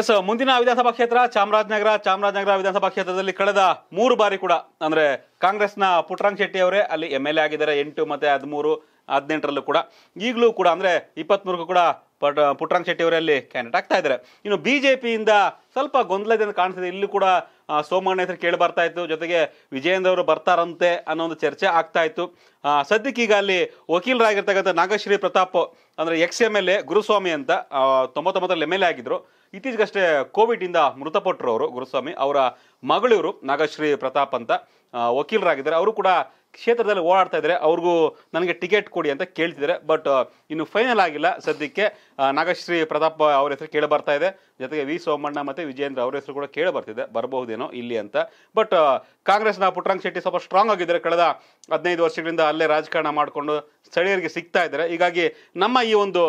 S ಮುಂದಿನ ವಿಧಾನಸಭಾ ಕ್ಷೇತ್ರ ಚಾಮರಾಜನಗರ ಚಾಮರಾಜನಗರ ವಿಧಾನಸಭಾ ಕ್ಷೇತ್ರದಲ್ಲಿ ಕಳೆದ ಮೂರು ಬಾರಿ ಕೂಡ ಅಂದ್ರೆ ಕಾಂಗ್ರೆಸ್ನ ಪುಟ್ಟರಂಗ್ ಶೆಟ್ಟಿ ಅವರೇ ಅಲ್ಲಿ ಎಮ್ ಎಲ್ ಎ ಆಗಿದ್ದಾರೆ ಎಂಟು ಮತ್ತೆ ಹದಿಮೂರು ಹದಿನೆಂಟರಲ್ಲೂ ಕೂಡ ಈಗಲೂ ಕೂಡ ಅಂದ್ರೆ ಇಪ್ಪತ್ಮೂರಕ್ಕೂ ಕೂಡ ಪಟ್ ಪುಟ್ಟರಂಗ್ ಶೆಟ್ಟಿ ಅವರೇ ಅಲ್ಲಿ ಕ್ಯಾಂಡಿಡೇಟ್ ಆಗ್ತಾ ಇದ್ದಾರೆ ಇನ್ನು ಬಿಜೆಪಿಯಿಂದ ಸ್ವಲ್ಪ ಗೊಂದಲದಿಂದ ಕಾಣಿಸ್ತಿದೆ ಇಲ್ಲೂ ಕೂಡ ಸೋಮಣ್ಣ ಹೆಸರು ಕೇಳಿ ಬರ್ತಾ ಇತ್ತು ಜೊತೆಗೆ ವಿಜಯೇಂದ್ರ ಅವರು ಬರ್ತಾರಂತೆ ಅನ್ನೋ ಒಂದು ಚರ್ಚೆ ಆಗ್ತಾ ಇತ್ತು ಸದ್ಯಕ್ಕೀಗ ಅಲ್ಲಿ ವಕೀಲರಾಗಿರ್ತಕ್ಕಂಥ ನಾಗಶ್ರೀ ಪ್ರತಾಪ್ ಅಂದರೆ ex M L A Guruswamy ಅಂತ ತೊಂಬತ್ತೊಂಬತ್ತರಲ್ಲಿ ಎಮ್ ಎಲ್ ಎ ಆಗಿದ್ರು ಇತ್ತೀಚೆಗಷ್ಟೇ ಕೋವಿಡ್ ಇಂದ ಮೃತಪಟ್ಟರು ಅವರು ಗುರುಸ್ವಾಮಿ ಅವರ ಮಗಳಿವರು ನಾಗಶ್ರೀ ಪ್ರತಾಪ್ ಅಂತ ವಕೀಲರಾಗಿದ್ದಾರೆ ಅವರು ಕೂಡ ಕ್ಷೇತ್ರದಲ್ಲಿ ಓಡಾಡ್ತಾ ಇದ್ದಾರೆ ಅವ್ರಿಗೂ ನನಗೆ ಟಿಕೆಟ್ ಕೊಡಿ ಅಂತ ಕೇಳ್ತಿದ್ದಾರೆ ಬಟ್ ಇನ್ನು ಫೈನಲ್ ಆಗಿಲ್ಲ ಸದ್ಯಕ್ಕೆ ನಾಗಶ್ರೀ ಪ್ರತಾಪ್ ಅವರ ಹೆಸರು ಕೇಳಿ ಬರ್ತಾ ಇದೆ ಜೊತೆಗೆ ವಿ ಸೋಮಣ್ಣ ಮತ್ತು ವಿಜಯೇಂದ್ರ ಅವ್ರ ಹೆಸರು ಕೂಡ ಕೇಳಿ ಬರ್ತಿದೆ ಬರಬಹುದೇನೋ ಇಲ್ಲಿ ಅಂತ ಬಟ್ ಕಾಂಗ್ರೆಸ್ನ ಪುಟ್ಟರಂಗ್ ಶೆಟ್ಟಿ ಸ್ವಲ್ಪ ಸ್ಟ್ರಾಂಗ್ ಆಗಿದ್ದಾರೆ ಕಳೆದ ಹದಿನೈದು ವರ್ಷಗಳಿಂದ ಅಲ್ಲೇ ರಾಜಕಾರಣ ಮಾಡಿಕೊಂಡು ಸ್ಥಳೀಯರಿಗೆ ಸಿಗ್ತಾ ಇದ್ದಾರೆ ಹೀಗಾಗಿ ನಮ್ಮ ಈ ಒಂದು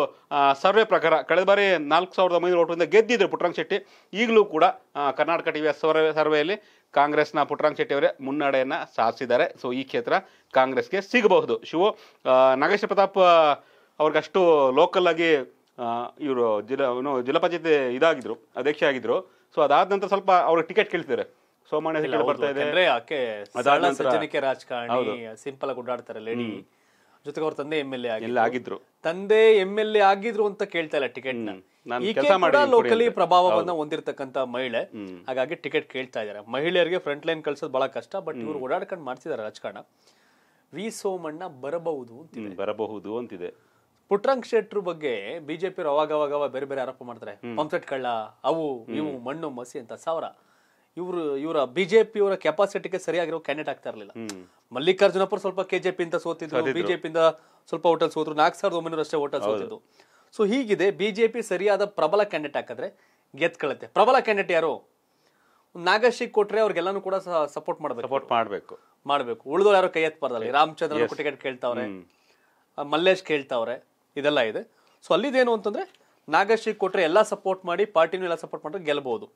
ಸರ್ವೆ ಪ್ರಕಾರ ಕಳೆದ ಬಾರಿ ನಾಲ್ಕು ಸಾವಿರದ ಒಂಬೈನೂರ ಓಟರಿಂದ ಗೆದ್ದಿದ್ದರು ಪುಟ್ಟರಂಗ್ ಶೆಟ್ಟಿ ಈಗಲೂ ಕೂಡ ಕರ್ನಾಟಕ ಟಿವಿಯ ಸರ್ವೆ ಸರ್ವೆಯಲ್ಲಿ ಕಾಂಗ್ರೆಸ್ನ ಪುಟ್ಟರಂಗ್ ಶೆಟ್ಟಿ ಅವರೇ ಮುನ್ನಡೆಯನ್ನ ಸಾಧಿಸಿದ್ದಾರೆ ಸೊ ಈ ಕ್ಷೇತ್ರ ಕಾಂಗ್ರೆಸ್ಗೆ ಸಿಗಬಹುದು ಶಿವ ನಾಗೇಶ್ ಪ್ರತಾಪ್ ಅವ್ರಿಗಷ್ಟು ಲೋಕಲ್ ಆಗಿ ಇವರು ಜಿಲ್ಲಾ ಜಿಲ್ಲಾ ಪಂಚಾಯತಿ ಇದಾಗಿದ್ರು ಅಧ್ಯಕ್ಷ ಆಗಿದ್ರು ಸೊ ಅದಾದ ನಂತರ ಸ್ವಲ್ಪ ಅವ್ರಿಗೆ ಟಿಕೆಟ್ ಕೇಳ್ತಿದ್ದಾರೆ ಸೋಮಣ್ಣ ಬರ್ತಾ ಇದೆ ಅದಾದ ನಂತರ ರಾಜಕಾರಣಿ ಸಿಂಪಲ್ ಆಗಿ ಓಡಾಡ್ತಾರೆ ಜೊತೆಗೆ ಅವ್ರ ತಂದೆ ಎಮ್ ಎಲ್ ಎ ಆಗಿದ್ರು ತಂದೆ ಎಮ್ ಎಲ್ ಎ ಆಗಿದ್ರು ಅಂತ ಕೇಳ್ತಾ ಇಲ್ಲ ಟಿಕೆಟ್ ಲೋಕಲಿ ಪ್ರಭಾವವನ್ನ ಹೊಂದಿರತಕ್ಕಂತ ಮಹಿಳೆ ಹಾಗಾಗಿ ಟಿಕೆಟ್ ಕೇಳ್ತಾ ಇದಾರೆ ಮಹಿಳೆಯರಿಗೆ ಫ್ರಂಟ್ ಲೈನ್ ಕಳ್ಸೋದು ಬಹಳ ಕಷ್ಟ ಬಟ್ ಇವ್ರು ಓಡಾಡ್ಕೊಂಡು ಮಾಡ್ತಿದ್ದಾರೆ ರಾಜಕಾರಣ ವಿ ಸೋಮಣ್ಣ ಬರಬಹುದು ಅಂತಿದೆ ಬರಬಹುದು ಅಂತಿದೆ ಪುಟ್ರಂಗ್ ಶೆಟ್ರು ಬಗ್ಗೆ ಬಿಜೆಪಿ ಅವಾಗ ಅವಾಗ ಬೇರೆ ಬೇರೆ ಆರೋಪ ಮಾಡ್ತಾರೆ ಪಂಪ್ಸೆಟ್ ಕಳ್ಳ ಅವು ಇವು ಮಣ್ಣು ಮಸಿ ಅಂತ ಸಾವಿರ ಇವರು ಇವರ ಬಿಜೆಪಿಯವರ ಕೆಪಾಸಿಟಿಗೆ ಸರಿಯಾಗಿರೋ ಕ್ಯಾಂಡಿಡೇಟ್ ಆಗ್ತಾ ಇರಲಿಲ್ಲ ಮಲ್ಲಿಕಾರ್ಜುನಪುರ ಸ್ವಲ್ಪ ಕೆಜೆಪಿ ಇಂದ ಸೋತಿದ್ರು ಬಿಜೆಪಿಯಿಂದ ಸ್ವಲ್ಪ ಓಟಲ್ ಸೋತರು ನಾಲ್ಕು ಸಾವಿರದ ಒಂಬೈನೂರು ಅಷ್ಟೇ ಹೋಟೆಲ್ ಸೋತಿದ್ದು ಸೊ ಹೀಗಿದೆ ಬಿಜೆಪಿ ಸರಿಯಾದ ಪ್ರಬಲ ಕ್ಯಾಂಡಿಡೇಟ್ ಹಾಕಿದ್ರೆ ಗೆದ್ಕೊಳ್ಳುತ್ತೆ ಪ್ರಬಲ ಕ್ಯಾಂಡಿಡೇಟ್ ಯಾರು ನಾಗಶಿ ಕೊಟ್ರೆ ಅವ್ರಿಗೆಲ್ಲಾನು ಕೂಡ ಸಪೋರ್ಟ್ ಮಾಡ್ಬೇಕು ಸಪೋರ್ಟ್ ಮಾಡಬೇಕು ಮಾಡಬೇಕು ಉಳಿದವ್ರು ಯಾರು ಕೈ ಎತ್ತಬಾರ್ದಲ್ಲಿ ರಾಮಚಂದ್ರ ಟಿಕೆಟ್ ಕೇಳ್ತಾವ್ರೆ ಮಲ್ಲೇಶ್ ಕೇಳ್ತಾವ್ರೆ ಇದೆಲ್ಲ ಇದೆ ಸೊ ಅಲ್ಲಿದೇನು ಅಂತಂದ್ರೆ ನಾಗಶ್ರೀ ಕೊಟ್ರೆ ಎಲ್ಲ ಸಪೋರ್ಟ್ ಮಾಡಿ ಪಾರ್ಟಿನೂ ಎಲ್ಲ ಸಪೋರ್ಟ್ ಮಾಡಿದ್ರೆ ಗೆಲ್ಬಹುದು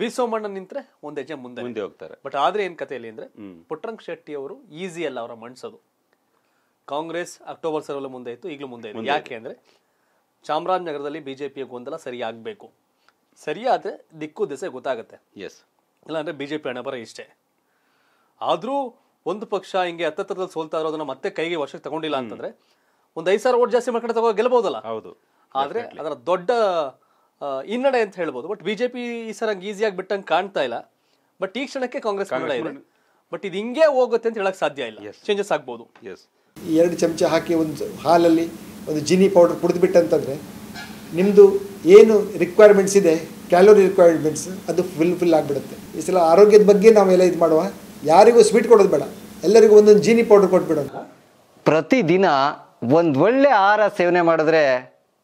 ವಿ ಸೋಮಣ್ಣ ನಿಂತ್ರೆ ಒಂದ್ ಹೆಜ್ಜೆ ಮುಂದೆ ಮುಂದೆ ಹೋಗ್ತಾರೆ ಬಟ್ ಆದ್ರೆ ಏನ್ ಇಲ್ಲಿ ಅಂದ್ರೆ ಪುಟ್ರಂಗ್ ಶೆಟ್ಟಿ ಅವರು ಈಸಿ ಅಲ್ಲ ಅವರ ಮಣಿಸೋದು ಕಾಂಗ್ರೆಸ್ ಅಕ್ಟೋಬರ್ ಸರ್ವಲ್ಲೂ ಮುಂದೆ ಇತ್ತು ಈಗಲೂ ಮುಂದೆ ಇತ್ತು ಯಾಕೆ ಅಂದ್ರೆ ಚಾಮರಾಜನಗರದಲ್ಲಿ ಬಿಜೆಪಿಯ ಗೊಂದಲ ಸರಿ ಆಗ್ಬೇಕು ಸರಿಯಾದ್ರೆ ದಿಕ್ಕು ದಿಸೆ ಗೊತ್ತಾಗುತ್ತೆ ಎಸ್ ಇಲ್ಲಾಂದ್ರೆ ಬಿಜೆಪಿ ಹಣಬರ ಇಷ್ಟೇ ಆದ್ರೂ ಒಂದು ಪಕ್ಷ ಹಿಂಗೆ ಹತ್ತತ್ರದಲ್ಲಿ ಸೋಲ್ತಾ ಇರೋದನ್ನ ಮತ್ತೆ ಕೈಗೆ ವರ್ಷಕ್ಕೆ ತಗೊಂಡಿಲ್ಲ ಅಂತಂದ್ರೆ ಒಂದ್ ಐದು ಸಾವಿರ ಓಟ್ ಜಾಸ್ತಿ ಮಾಡ್ಕೊಂಡು ತಗೋ ಗೆಲ್ಬಹುದಲ್ಲ ಹೌದು ಆದ್ರೆ ಅದರ ದೊಡ್ಡ ಹಿನ್ನಡೆ ಅಂತ ಹೇಳ್ಬೋದು ಬಟ್ ಬಿಜೆಪಿ ಈ ಹಂಗೆ ಈಸಿಯಾಗಿ ಬಿಟ್ಟಂಗೆ ಕಾಣ್ತಾ ಇಲ್ಲ ಬಟ್ ಈ ಕ್ಷಣಕ್ಕೆ ಕಾಂಗ್ರೆಸ್ ಇದೆ ಬಟ್ ಇದು ಹಿಂಗೆ ಹೋಗುತ್ತೆ ಅಂತ ಹೇಳಕ್ ಸಾಧ್ಯ ಇಲ್ಲ ಚೇಂಜಸ್ ಆಗ್ಬೋದು ಎರಡು ಚಮಚ ಹಾಕಿ ಒಂದು ಹಾಲಲ್ಲಿ ಒಂದು ಜಿನಿ ಪೌಡರ್ ಕುಡಿದ್ಬಿಟ್ಟಂತಂದರೆ ನಿಮ್ಮದು ಏನು ರಿಕ್ವೈರ್ಮೆಂಟ್ಸ್ ಇದೆ ಕ್ಯಾಲೋರಿ ರಿಕ್ವೈರ್ಮೆಂಟ್ಸ್ ಅದು ಫುಲ್ ಫಿಲ್ ಆಗಿಬಿಡುತ್ತೆ ಈ ಸಲ ಆರೋಗ್ಯದ ಬಗ್ಗೆ ನಾವೆಲ್ಲ ಇದು ಮಾಡುವ ಯಾರಿಗೂ ಸ್ವೀಟ್ ಕೊಡೋದು ಬೇಡ ಎಲ್ಲರಿಗೂ ಒಂದೊಂದು ಜೀನಿ ಪೌಡರ್ ಕೊಟ್ಬಿಡೋಣ ಪ್ರತಿದಿನ ಒಂದು ಒಳ್ಳೆ ಆಹಾರ ಸೇವನೆ ಮಾಡಿದ್ರೆ